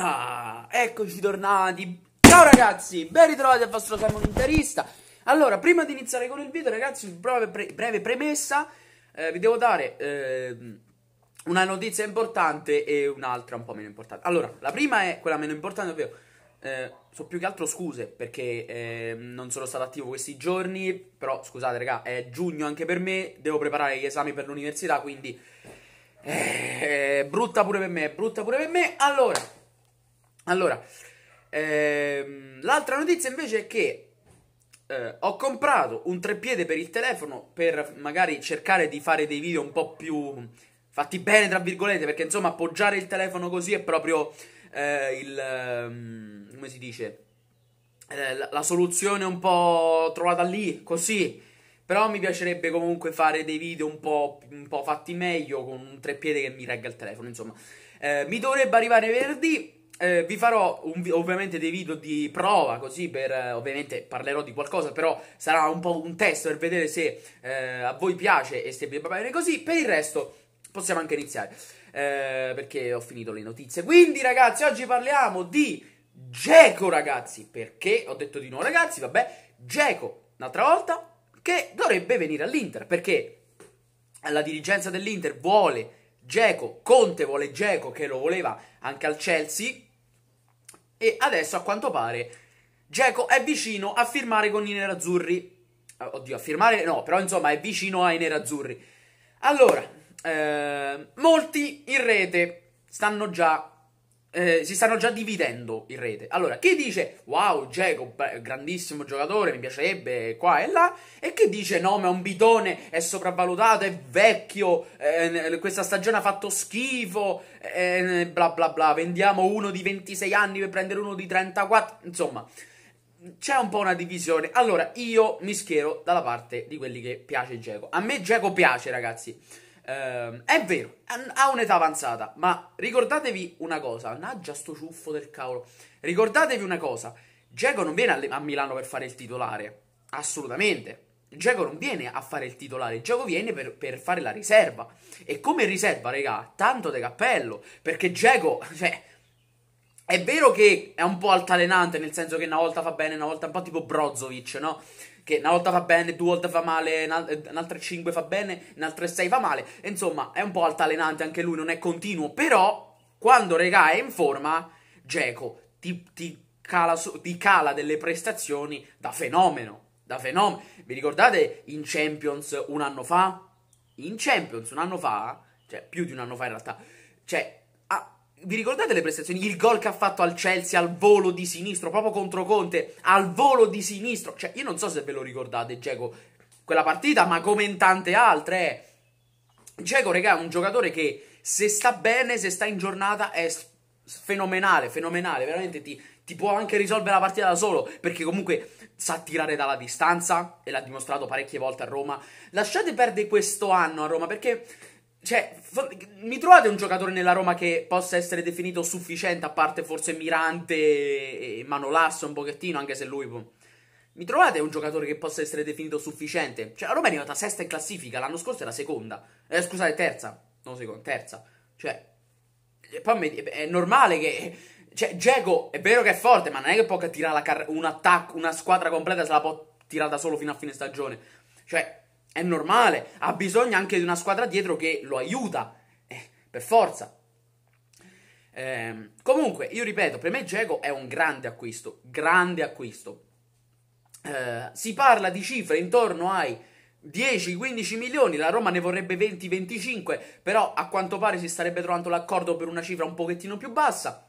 Ah, eccoci tornati. Ciao ragazzi, ben ritrovati al vostro Simon Interista. Allora, prima di iniziare con il video, ragazzi, breve, pre breve premessa, eh, vi devo dare eh, una notizia importante e un'altra un po' meno importante. Allora, la prima è quella meno importante, ovvero eh, sono più che altro scuse perché ehm, non sono stato attivo questi giorni, però scusate, raga, è giugno anche per me, devo preparare gli esami per l'università, quindi eh, brutta pure per me, brutta pure per me. Allora, allora, ehm, l'altra notizia invece è che eh, ho comprato un treppiede per il telefono per magari cercare di fare dei video un po' più fatti bene, tra virgolette, perché insomma appoggiare il telefono così è proprio eh, il... Ehm, come si dice? Eh, la, la soluzione un po' trovata lì, così. Però mi piacerebbe comunque fare dei video un po', un po fatti meglio con un treppiede che mi regga il telefono, insomma. Eh, mi dovrebbe arrivare venerdì eh, vi farò vi- ovviamente dei video di prova, così per eh, ovviamente parlerò di qualcosa, però sarà un po' un test per vedere se eh, a voi piace e se vi va bene così. Per il resto possiamo anche iniziare, eh, perché ho finito le notizie. Quindi ragazzi, oggi parliamo di Geco, ragazzi, perché ho detto di no ragazzi, vabbè, Geco, un'altra volta, che dovrebbe venire all'Inter, perché la dirigenza dell'Inter vuole... Geco, Conte vuole Geco che lo voleva anche al Chelsea e adesso, a quanto pare, Geco è vicino a firmare con i nerazzurri. Eh, oddio, a firmare no, però insomma è vicino ai nerazzurri. Allora, eh, molti in rete stanno già eh, si stanno già dividendo in rete. Allora, chi dice wow, Jacob, grandissimo giocatore, mi piacerebbe qua e là, e chi dice no, ma è un bidone, è sopravvalutato, è vecchio, eh, questa stagione ha fatto schifo, eh, bla bla bla, vendiamo uno di 26 anni per prendere uno di 34, insomma. C'è un po' una divisione. Allora, io mi schiero dalla parte di quelli che piace Geco. A me Geco piace, ragazzi. Ehm, è vero, ha un'età avanzata, ma ricordatevi una cosa, naggia sto ciuffo del cavolo. Ricordatevi una cosa, Dzeko non viene a, a Milano per fare il titolare, assolutamente. Dzeko non viene a fare il titolare, Dzeko viene per, per, fare la riserva. E come riserva, regà, tanto de cappello, perché Dzeko, cioè, è vero che è un po' altalenante, nel senso che una volta fa bene, una volta un po' tipo Brozovic, no? Che una volta fa bene, due volte fa male, eh, un'altra cinque fa bene, un'altra sei fa male. Insomma, è un po' altalenante anche lui, non è continuo. Però, quando regà è in forma, Geco ti, ti, ti cala delle prestazioni da fenomeno. Da fenomeno. Vi ricordate in Champions un anno fa? In Champions un anno fa, cioè più di un anno fa in realtà, cioè vi ricordate le prestazioni? Il gol che ha fatto al Chelsea al volo di sinistro, proprio contro Conte, al volo di sinistro. Cioè, io non so se ve lo ricordate, Geco, quella partita, ma come in tante altre. Eh. Geco, regà, è un giocatore che se sta bene, se sta in giornata, è fenomenale, fenomenale. Veramente ti, ti può anche risolvere la partita da solo, perché comunque sa tirare dalla distanza e l'ha dimostrato parecchie volte a Roma. Lasciate perdere questo anno a Roma, perché cioè, mi trovate un giocatore nella Roma che possa essere definito sufficiente, a parte forse Mirante e Manolasso un pochettino, anche se lui... Boh. Mi trovate un giocatore che possa essere definito sufficiente? Cioè, la Roma è arrivata sesta in classifica, l'anno scorso era seconda. Eh, scusate, terza. Non seconda, terza. Cioè, poi è normale che... Cioè, Dzeko è vero che è forte, ma non è che può tirare car- un attacco, una squadra completa se la può tirare da solo fino a fine stagione. Cioè, è normale, ha bisogno anche di una squadra dietro che lo aiuta, eh, per forza. Eh, comunque, io ripeto, per me Dzeko è un grande acquisto, grande acquisto. Eh, si parla di cifre intorno ai 10-15 milioni, la Roma ne vorrebbe 20-25, però a quanto pare si starebbe trovando l'accordo per una cifra un pochettino più bassa.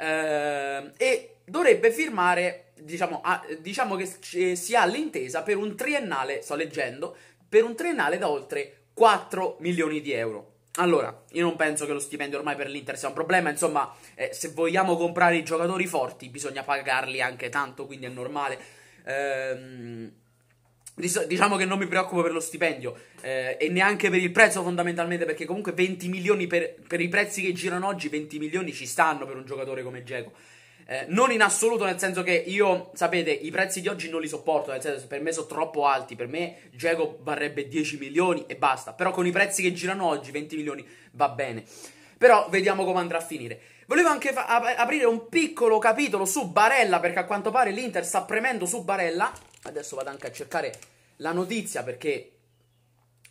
Eh, e dovrebbe firmare, diciamo, a, diciamo che si ha l'intesa per un triennale, sto leggendo, per un triennale da oltre 4 milioni di euro. Allora, io non penso che lo stipendio ormai per l'Inter sia un problema, insomma, eh, se vogliamo comprare i giocatori forti bisogna pagarli anche tanto, quindi è normale. Ehm, diciamo che non mi preoccupo per lo stipendio eh, e neanche per il prezzo fondamentalmente, perché comunque 20 milioni per, per, i prezzi che girano oggi, 20 milioni ci stanno per un giocatore come Geco. Eh, non in assoluto, nel senso che io, sapete, i prezzi di oggi non li sopporto, nel senso che per me sono troppo alti, per me Jago varrebbe 10 milioni e basta, però con i prezzi che girano oggi 20 milioni va bene. Però vediamo come andrà a finire. Volevo anche fa- ap- aprire un piccolo capitolo su Barella, perché a quanto pare l'Inter sta premendo su Barella. Adesso vado anche a cercare la notizia perché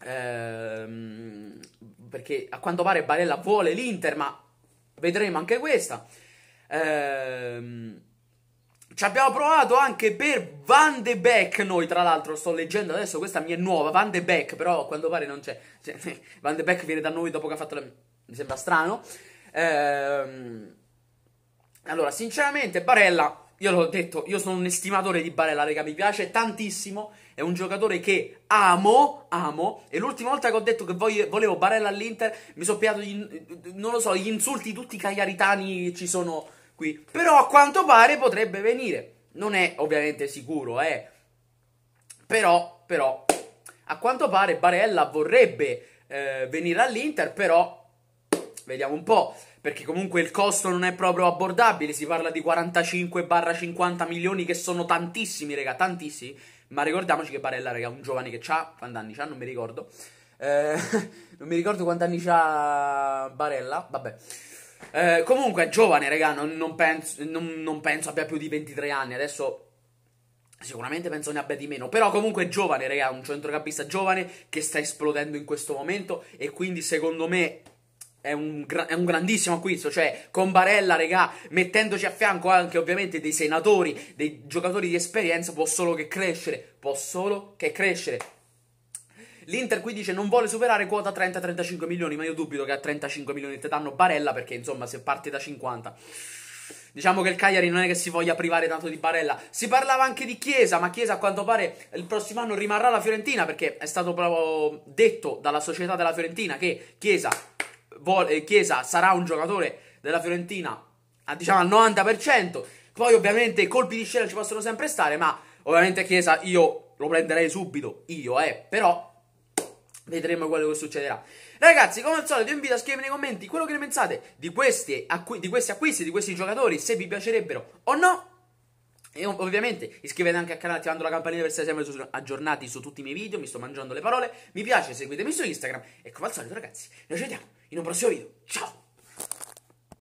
ehm, perché a quanto pare Barella vuole l'Inter, ma vedremo anche questa. Ehm, ci abbiamo provato anche per Van de Beek. Noi, tra l'altro, sto leggendo adesso, questa mi è nuova. Van de Beek, però a quanto pare non c'è. Cioè, Van de Beek viene da noi dopo che ha fatto la. Mi sembra strano. Ehm, allora, sinceramente, Barella. Io l'ho detto, io sono un estimatore di Barella, raga, mi piace tantissimo, è un giocatore che amo, amo, e l'ultima volta che ho detto che voglio, volevo Barella all'Inter mi sono piato, non lo so, gli insulti tutti i cagliaritani ci sono qui. Però a quanto pare potrebbe venire. Non è ovviamente sicuro, eh. Però, però, a quanto pare Barella vorrebbe eh, venire all'Inter, però vediamo un po', perché comunque il costo non è proprio abbordabile, si parla di 45-50 milioni che sono tantissimi, raga, tantissimi, ma ricordiamoci che Barella, raga, è un giovane che ha, quanti anni ha, non mi ricordo, eh, non mi ricordo quanti anni ha Barella, vabbè, eh, comunque è giovane, raga, non, non, penso, non, non, penso, abbia più di 23 anni. Adesso sicuramente penso ne abbia di meno. Però comunque è giovane, raga, un centrocampista giovane che sta esplodendo in questo momento e quindi secondo me... È un, è un grandissimo acquisto, cioè con Barella, raga, mettendoci a fianco anche ovviamente dei senatori, dei giocatori di esperienza, può solo che crescere, può solo che crescere. L'Inter qui dice non vuole superare quota 30-35 milioni, ma io dubito che a 35 milioni ti danno Barella perché insomma se parti da 50... Diciamo che il Cagliari non è che si voglia privare tanto di Barella. Si parlava anche di Chiesa, ma Chiesa a quanto pare il prossimo anno rimarrà la Fiorentina perché è stato proprio detto dalla società della Fiorentina che Chiesa, vuole, eh, Chiesa sarà un giocatore della Fiorentina a, diciamo al 90%. Poi ovviamente colpi di scena ci possono sempre stare, ma ovviamente Chiesa io lo prenderei subito, io eh, però Vedremo quello che succederà. Ragazzi, come al solito, io invito a scrivere nei commenti quello che ne pensate di questi, acqu- di questi acquisti, di questi giocatori, se vi piacerebbero o no. E ovviamente iscrivetevi anche al canale attivando la campanella per essere sempre su- aggiornati su tutti i miei video. Mi sto mangiando le parole. Mi piace, seguitemi su Instagram. E come al solito, ragazzi, noi ci vediamo in un prossimo video. Ciao!